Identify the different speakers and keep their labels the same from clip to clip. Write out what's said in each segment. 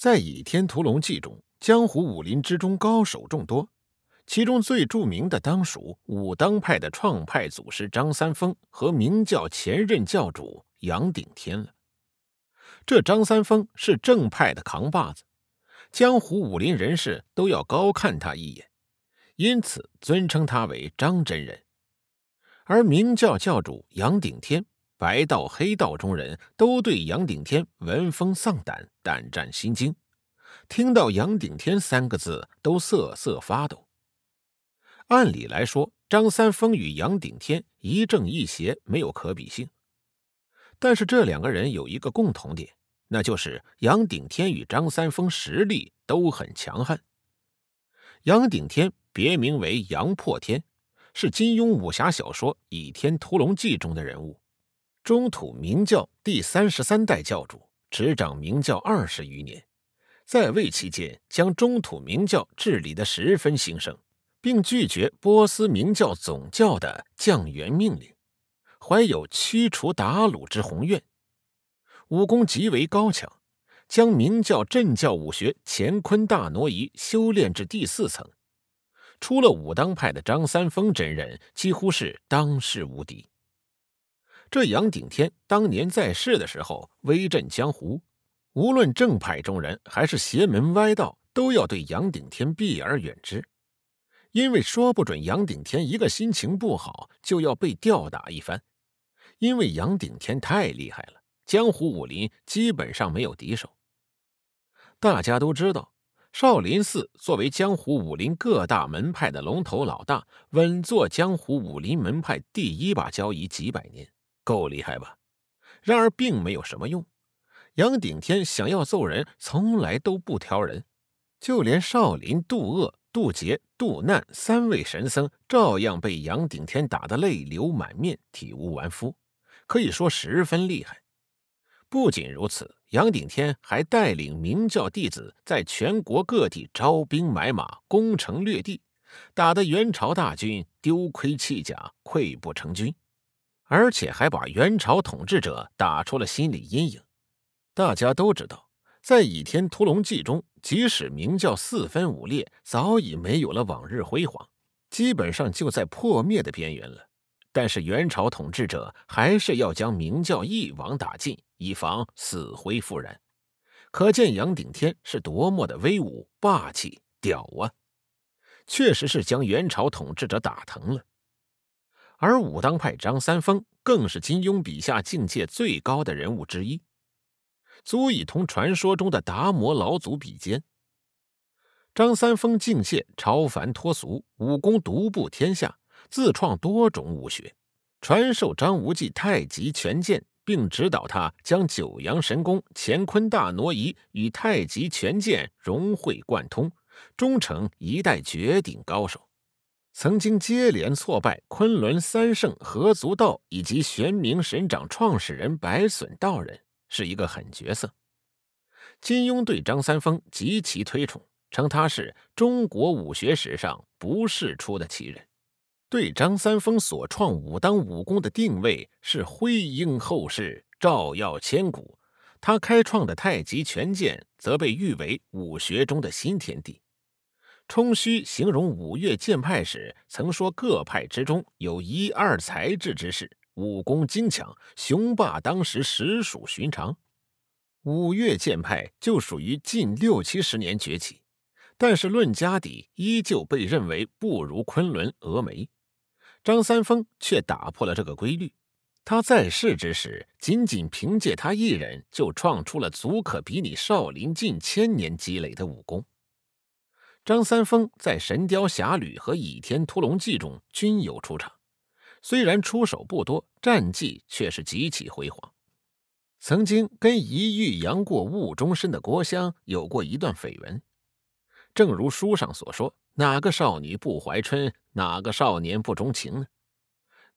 Speaker 1: 在《倚天屠龙记》中，江湖武林之中高手众多，其中最著名的当属武当派的创派祖师张三丰和明教前任教主杨顶天了。这张三丰是正派的扛把子，江湖武林人士都要高看他一眼，因此尊称他为张真人。而明教教主杨顶天。白道黑道中人都对杨顶天闻风丧胆、胆战心惊，听到“杨顶天”三个字都瑟瑟发抖。按理来说，张三丰与杨顶天一正一邪，没有可比性。但是这两个人有一个共同点，那就是杨顶天与张三丰实力都很强悍。杨顶天别名为杨破天，是金庸武侠小说《倚天屠龙记》中的人物。中土明教第三十三代教主，执掌明教二十余年，在位期间将中土明教治理得十分兴盛，并拒绝波斯明教总教的降元命令，怀有驱除鞑虏之宏愿，武功极为高强，将明教镇教武学乾坤大挪移修炼至第四层，除了武当派的张三丰真人，几乎是当世无敌。这杨顶天当年在世的时候，威震江湖，无论正派中人还是邪门歪道，都要对杨顶天避而远之，因为说不准杨顶天一个心情不好，就要被吊打一番。因为杨顶天太厉害了，江湖武林基本上没有敌手。大家都知道，少林寺作为江湖武林各大门派的龙头老大，稳坐江湖武林门派第一把交椅几百年。够厉害吧？然而并没有什么用。杨顶天想要揍人，从来都不挑人，就连少林渡恶、渡劫、渡难三位神僧，照样被杨顶天打得泪流满面、体无完肤，可以说十分厉害。不仅如此，杨顶天还带领明教弟子在全国各地招兵买马、攻城略地，打得元朝大军丢盔弃甲、溃不成军。而且还把元朝统治者打出了心理阴影。大家都知道，在《倚天屠龙记》中，即使明教四分五裂，早已没有了往日辉煌，基本上就在破灭的边缘了。但是元朝统治者还是要将明教一网打尽，以防死灰复燃。可见杨顶天是多么的威武霸气屌啊！确实是将元朝统治者打疼了。而武当派张三丰更是金庸笔下境界最高的人物之一，足以同传说中的达摩老祖比肩。张三丰境界超凡脱俗，武功独步天下，自创多种武学，传授张无忌太极拳剑，并指导他将九阳神功、乾坤大挪移与太极拳剑融会贯通，终成一代绝顶高手。曾经接连挫败昆仑三圣何足道以及玄冥神掌创始人白隼道人，是一个狠角色。金庸对张三丰极其推崇，称他是中国武学史上不世出的奇人。对张三丰所创武当武功的定位是辉映后世，照耀千古。他开创的太极拳剑则被誉为武学中的新天地。冲虚形容五岳剑派时，曾说各派之中有一二才智之士，武功精强，雄霸当时实属寻常。五岳剑派就属于近六七十年崛起，但是论家底，依旧被认为不如昆仑、峨眉。张三丰却打破了这个规律，他在世之时，仅仅凭借他一人，就创出了足可比拟少林近千年积累的武功。张三丰在《神雕侠侣》和《倚天屠龙记》中均有出场，虽然出手不多，战绩却是极其辉煌。曾经跟一遇杨过误终身的郭襄有过一段绯闻。正如书上所说：“哪个少女不怀春，哪个少年不钟情呢？”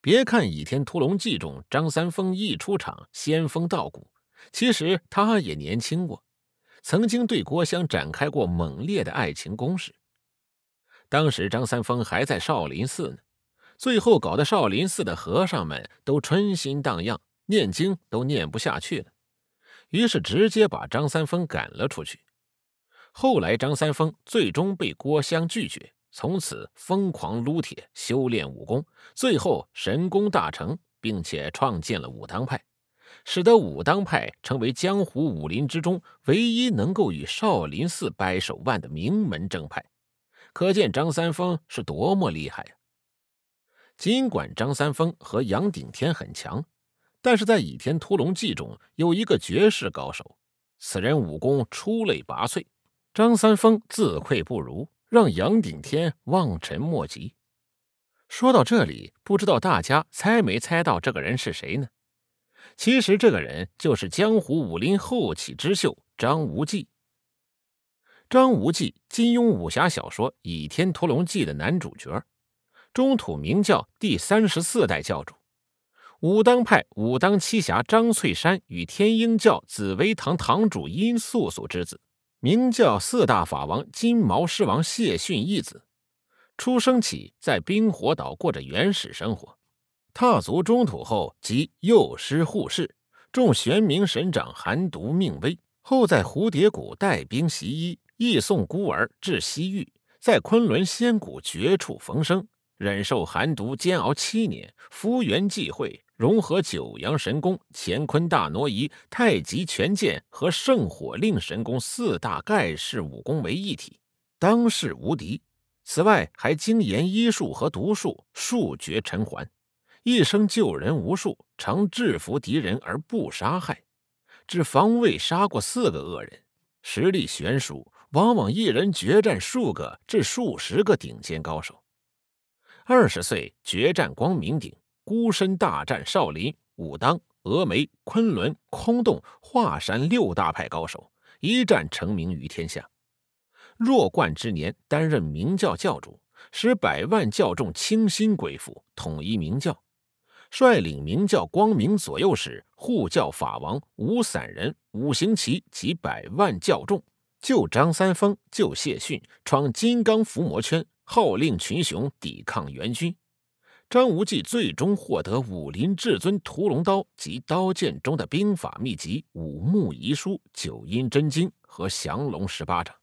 Speaker 1: 别看《倚天屠龙记》中张三丰一出场仙风道骨，其实他也年轻过。曾经对郭襄展开过猛烈的爱情攻势。当时张三丰还在少林寺呢，最后搞得少林寺的和尚们都春心荡漾，念经都念不下去了，于是直接把张三丰赶了出去。后来张三丰最终被郭襄拒绝，从此疯狂撸铁、修炼武功，最后神功大成，并且创建了武当派。使得武当派成为江湖武林之中唯一能够与少林寺掰手腕的名门正派，可见张三丰是多么厉害呀！尽管张三丰和杨顶天很强，但是在《倚天屠龙记》中有一个绝世高手，此人武功出类拔萃，张三丰自愧不如，让杨顶天望尘莫及。说到这里，不知道大家猜没猜到这个人是谁呢？其实，这个人就是江湖武林后起之秀张无忌。张无忌，金庸武侠小说《倚天屠龙记》的男主角，中土明教第三十四代教主，武当派武当七侠张翠山与天鹰教紫薇堂堂主殷素素之子，明教四大法王金毛狮王谢逊义子。出生起在冰火岛过着原始生活。踏足中土后，即幼师护士，众玄冥神掌寒毒命威。后在蝴蝶谷带兵袭医，亦送孤儿至西域，在昆仑仙谷绝处逢生，忍受寒毒煎熬七年，复元即会融合九阳神功、乾坤大挪移、太极拳剑和圣火令神功四大盖世武功为一体，当世无敌。此外，还精研医术和毒术，数绝尘寰。一生救人无数，常制服敌人而不杀害，只防卫杀过四个恶人，实力悬殊，往往一人决战数个至数十个顶尖高手。二十岁决战光明顶，孤身大战少林、武当、峨眉、昆仑、崆峒、华山六大派高手，一战成名于天下。弱冠之年担任明教教主，使百万教众倾心归附，统一明教。率领明教光明左右使、护教法王、五散人、五行旗及百万教众，救张三丰，救谢逊，闯金刚伏魔圈，号令群雄抵抗元军。张无忌最终获得武林至尊屠龙刀及刀剑中的兵法秘籍《武穆遗书》《九阴真经》和降龙十八掌。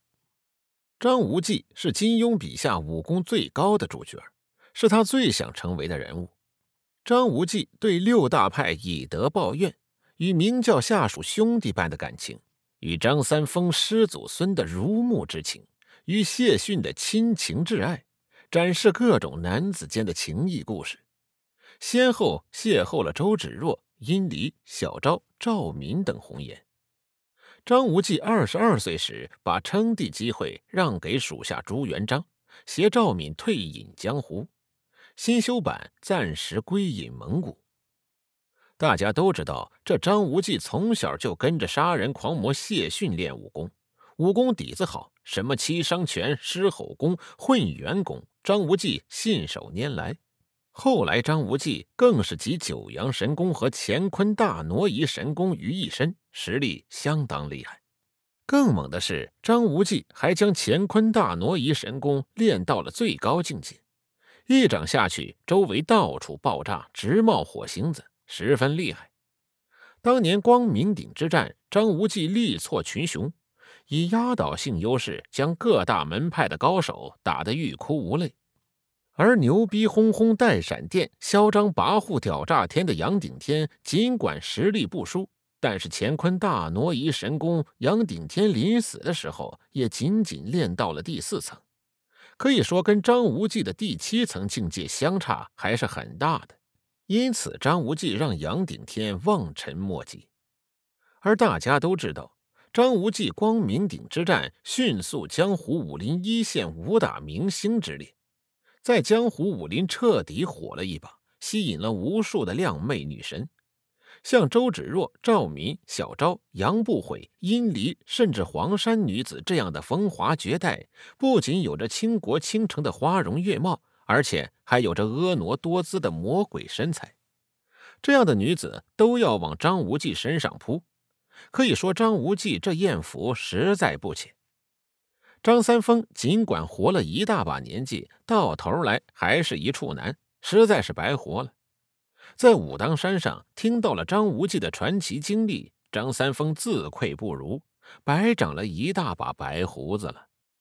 Speaker 1: 张无忌是金庸笔下武功最高的主角，是他最想成为的人物。张无忌对六大派以德报怨，与明教下属兄弟般的感情，与张三丰师祖孙的如沐之情，与谢逊的亲情挚爱，展示各种男子间的情谊故事。先后邂逅了周芷若、殷离、小昭、赵敏等红颜。张无忌二十二岁时，把称帝机会让给属下朱元璋，携赵敏退隐江湖。新修版暂时归隐蒙古。大家都知道，这张无忌从小就跟着杀人狂魔谢逊练武功，武功底子好，什么七伤拳、狮吼功、混元功，张无忌信手拈来。后来，张无忌更是集九阳神功和乾坤大挪移神功于一身，实力相当厉害。更猛的是，张无忌还将乾坤大挪移神功练到了最高境界。一掌下去，周围到处爆炸，直冒火星子，十分厉害。当年光明顶之战，张无忌力挫群雄，以压倒性优势将各大门派的高手打得欲哭无泪。而牛逼轰轰带闪电、嚣张跋扈屌炸天的杨顶天，尽管实力不输，但是乾坤大挪移神功，杨顶天临死的时候也仅仅练到了第四层。可以说，跟张无忌的第七层境界相差还是很大的，因此张无忌让杨顶天望尘莫及。而大家都知道，张无忌光明顶之战，迅速江湖武林一线武打明星之列，在江湖武林彻底火了一把，吸引了无数的靓妹女神。像周芷若、赵敏、小昭、杨不悔、殷离，甚至黄山女子这样的风华绝代，不仅有着倾国倾城的花容月貌，而且还有着婀娜多姿的魔鬼身材。这样的女子都要往张无忌身上扑，可以说张无忌这艳福实在不浅。张三丰尽管活了一大把年纪，到头来还是一处男，实在是白活了。在武当山上听到了张无忌的传奇经历，张三丰自愧不如，白长了一大把白胡子了。